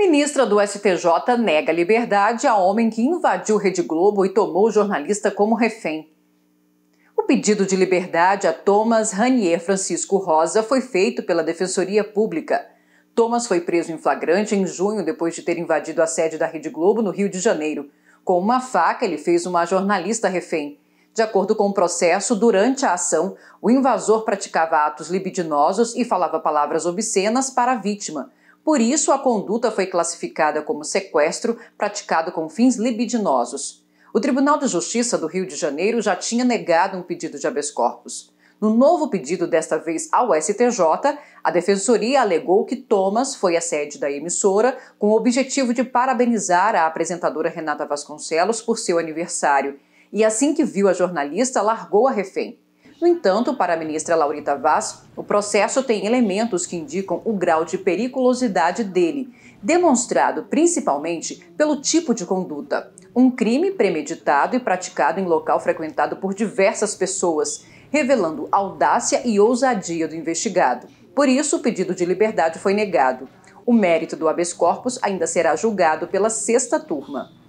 Ministra do STJ nega liberdade a homem que invadiu Rede Globo e tomou jornalista como refém. O pedido de liberdade a Thomas Ranier Francisco Rosa foi feito pela Defensoria Pública. Thomas foi preso em flagrante em junho depois de ter invadido a sede da Rede Globo no Rio de Janeiro. Com uma faca, ele fez uma jornalista refém. De acordo com o processo, durante a ação, o invasor praticava atos libidinosos e falava palavras obscenas para a vítima. Por isso, a conduta foi classificada como sequestro praticado com fins libidinosos. O Tribunal de Justiça do Rio de Janeiro já tinha negado um pedido de habeas corpus. No novo pedido, desta vez ao STJ, a defensoria alegou que Thomas foi à sede da emissora com o objetivo de parabenizar a apresentadora Renata Vasconcelos por seu aniversário. E assim que viu a jornalista, largou a refém. No entanto, para a ministra Laurita Vaz, o processo tem elementos que indicam o grau de periculosidade dele, demonstrado principalmente pelo tipo de conduta. Um crime premeditado e praticado em local frequentado por diversas pessoas, revelando audácia e ousadia do investigado. Por isso, o pedido de liberdade foi negado. O mérito do habeas corpus ainda será julgado pela sexta turma.